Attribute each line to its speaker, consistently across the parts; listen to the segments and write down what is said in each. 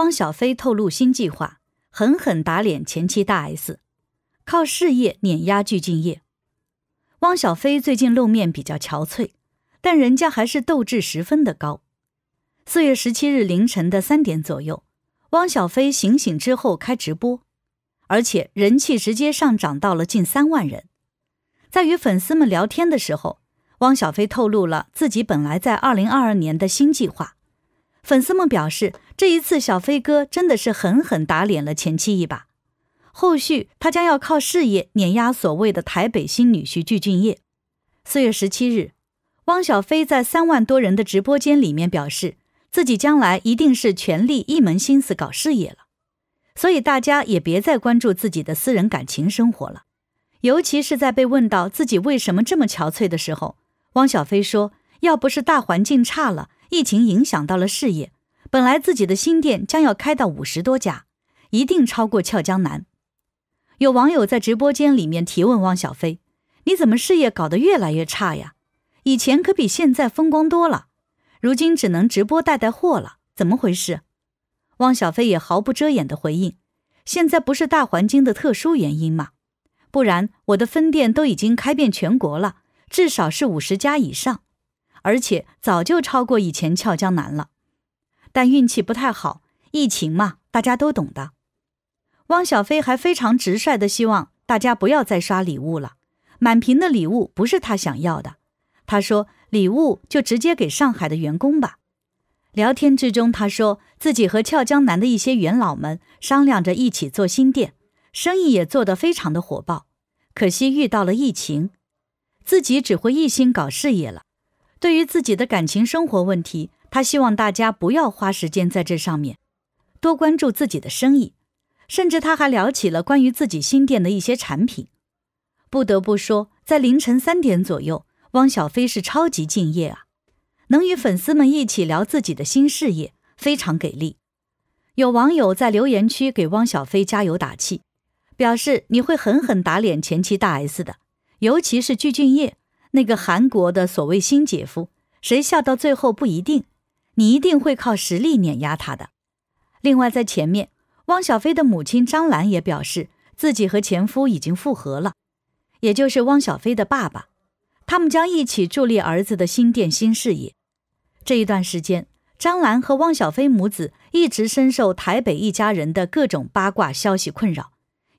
Speaker 1: 汪小菲透露新计划，狠狠打脸前妻大 S，靠事业碾压巨敬业。汪小菲最近露面比较憔悴，但人家还是斗志十分的高。四月十七日凌晨的三点左右，汪小菲醒醒之后开直播，而且人气直接上涨到了近三万人。在与粉丝们聊天的时候，汪小菲透露了自己本来在二零二二年的新计划。粉丝们表示，这一次小飞哥真的是狠狠打脸了前妻一把。后续他将要靠事业碾压所谓的台北新女婿具俊晔。四月十七日，汪小菲在三万多人的直播间里面表示，自己将来一定是全力一门心思搞事业了，所以大家也别再关注自己的私人感情生活了。尤其是在被问到自己为什么这么憔悴的时候，汪小菲说：“要不是大环境差了。”疫情影响到了事业，本来自己的新店将要开到五十多家，一定超过俏江南。有网友在直播间里面提问汪小菲：“你怎么事业搞得越来越差呀？以前可比现在风光多了，如今只能直播带带货了，怎么回事？”汪小菲也毫不遮掩地回应：“现在不是大环境的特殊原因吗？不然我的分店都已经开遍全国了，至少是五十家以上。”而且早就超过以前俏江南了，但运气不太好，疫情嘛，大家都懂的。汪小菲还非常直率的希望大家不要再刷礼物了，满屏的礼物不是他想要的。他说礼物就直接给上海的员工吧。聊天之中，他说自己和俏江南的一些元老们商量着一起做新店，生意也做得非常的火爆，可惜遇到了疫情，自己只会一心搞事业了。对于自己的感情生活问题，他希望大家不要花时间在这上面，多关注自己的生意。甚至他还聊起了关于自己新店的一些产品。不得不说，在凌晨三点左右，汪小菲是超级敬业啊！能与粉丝们一起聊自己的新事业，非常给力。有网友在留言区给汪小菲加油打气，表示你会狠狠打脸前妻大 S 的，尤其是具俊晔。那个韩国的所谓新姐夫，谁笑到最后不一定，你一定会靠实力碾压他的。另外，在前面，汪小菲的母亲张兰也表示自己和前夫已经复合了，也就是汪小菲的爸爸，他们将一起助力儿子的新店新事业。这一段时间，张兰和汪小菲母子一直深受台北一家人的各种八卦消息困扰，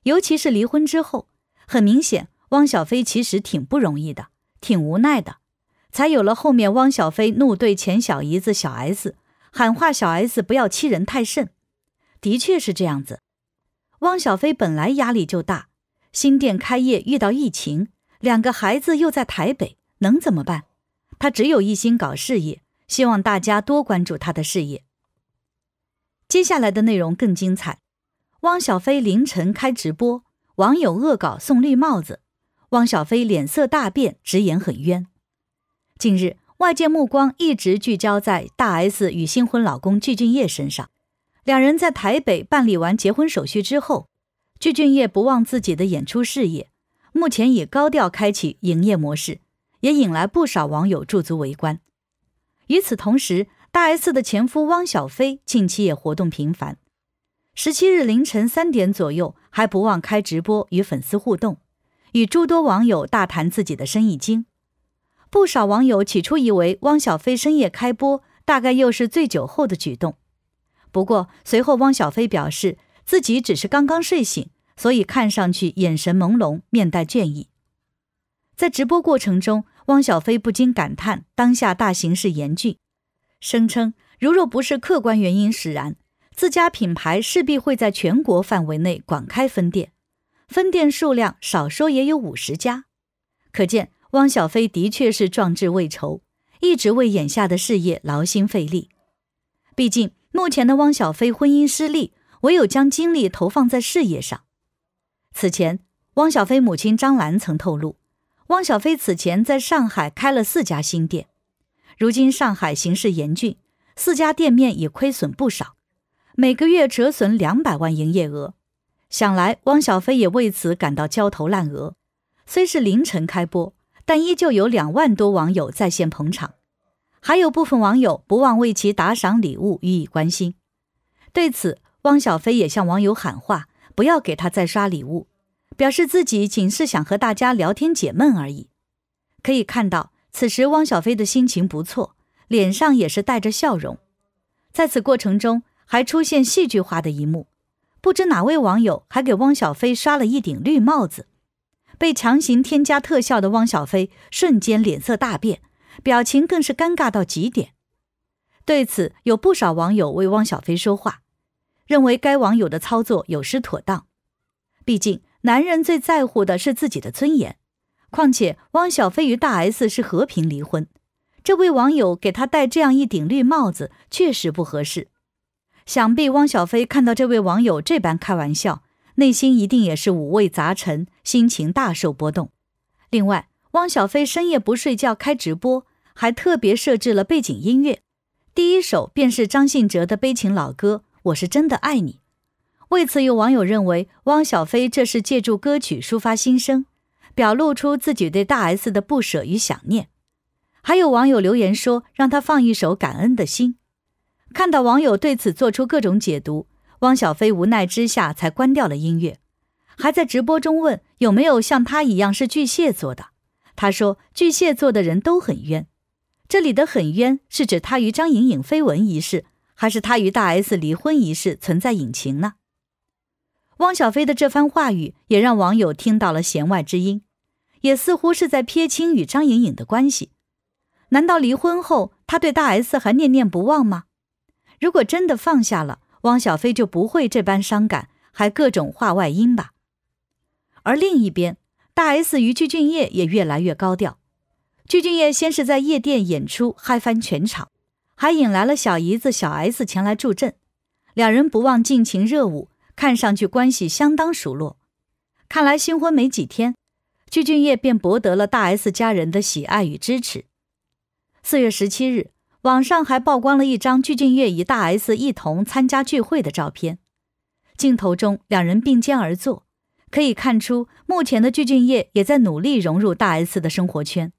Speaker 1: 尤其是离婚之后，很明显，汪小菲其实挺不容易的。挺无奈的，才有了后面汪小菲怒怼前小姨子小 S，喊话小 S 不要欺人太甚。的确是这样子，汪小菲本来压力就大，新店开业遇到疫情，两个孩子又在台北，能怎么办？他只有一心搞事业，希望大家多关注他的事业。接下来的内容更精彩，汪小菲凌晨开直播，网友恶搞送绿帽子。汪小菲脸色大变，直言很冤。近日，外界目光一直聚焦在大 S 与新婚老公具俊晔身上。两人在台北办理完结婚手续之后，具俊晔不忘自己的演出事业，目前已高调开启营业模式，也引来不少网友驻足围观。与此同时，大 S 的前夫汪小菲近期也活动频繁。十七日凌晨三点左右，还不忘开直播与粉丝互动。与诸多网友大谈自己的生意经，不少网友起初以为汪小菲深夜开播，大概又是醉酒后的举动。不过随后，汪小菲表示自己只是刚刚睡醒，所以看上去眼神朦胧，面带倦意。在直播过程中，汪小菲不禁感叹当下大形势严峻，声称如若不是客观原因使然，自家品牌势必会在全国范围内广开分店。分店数量少说也有五十家，可见汪小菲的确是壮志未酬，一直为眼下的事业劳心费力。毕竟目前的汪小菲婚姻失利，唯有将精力投放在事业上。此前，汪小菲母亲张兰曾透露，汪小菲此前在上海开了四家新店，如今上海形势严峻，四家店面也亏损不少，每个月折损两百万营业额。想来，汪小菲也为此感到焦头烂额。虽是凌晨开播，但依旧有两万多网友在线捧场，还有部分网友不忘为其打赏礼物予以关心。对此，汪小菲也向网友喊话：“不要给他再刷礼物，表示自己仅是想和大家聊天解闷而已。”可以看到，此时汪小菲的心情不错，脸上也是带着笑容。在此过程中，还出现戏剧化的一幕。不知哪位网友还给汪小菲刷了一顶绿帽子，被强行添加特效的汪小菲瞬间脸色大变，表情更是尴尬到极点。对此，有不少网友为汪小菲说话，认为该网友的操作有失妥当。毕竟，男人最在乎的是自己的尊严，况且汪小菲与大 S 是和平离婚，这位网友给他戴这样一顶绿帽子确实不合适。想必汪小菲看到这位网友这般开玩笑，内心一定也是五味杂陈，心情大受波动。另外，汪小菲深夜不睡觉开直播，还特别设置了背景音乐，第一首便是张信哲的悲情老歌《我是真的爱你》。为此，有网友认为汪小菲这是借助歌曲抒发心声，表露出自己对大 S 的不舍与想念。还有网友留言说，让他放一首《感恩的心》。看到网友对此做出各种解读，汪小菲无奈之下才关掉了音乐，还在直播中问有没有像他一样是巨蟹座的。他说巨蟹座的人都很冤，这里的“很冤”是指他与张颖颖绯闻一事，还是他与大 S 离婚一事存在隐情呢？汪小菲的这番话语也让网友听到了弦外之音，也似乎是在撇清与张颖颖的关系。难道离婚后他对大 S 还念念不忘吗？如果真的放下了，汪小菲就不会这般伤感，还各种画外音吧。而另一边，大 S 与具俊晔也越来越高调。具俊晔先是在夜店演出嗨翻全场，还引来了小姨子小 S 前来助阵，两人不忘尽情热舞，看上去关系相当熟络。看来新婚没几天，具俊晔便博得了大 S 家人的喜爱与支持。四月十七日。网上还曝光了一张具俊晔与大 S 一同参加聚会的照片，镜头中两人并肩而坐，可以看出目前的具俊晔也在努力融入大 S 的生活圈。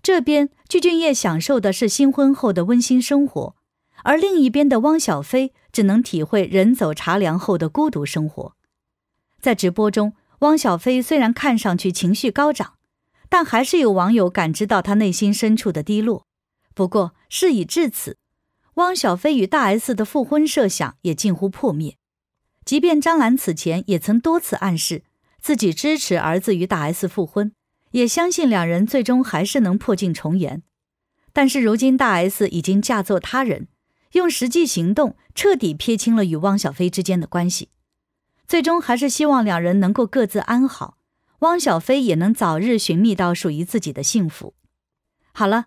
Speaker 1: 这边具俊晔享受的是新婚后的温馨生活，而另一边的汪小菲只能体会人走茶凉后的孤独生活。在直播中，汪小菲虽然看上去情绪高涨，但还是有网友感知到他内心深处的低落。不过，事已至此，汪小菲与大 S 的复婚设想也近乎破灭。即便张兰此前也曾多次暗示自己支持儿子与大 S 复婚，也相信两人最终还是能破镜重圆。但是如今大 S 已经嫁作他人，用实际行动彻底撇清了与汪小菲之间的关系。最终还是希望两人能够各自安好，汪小菲也能早日寻觅到属于自己的幸福。好了。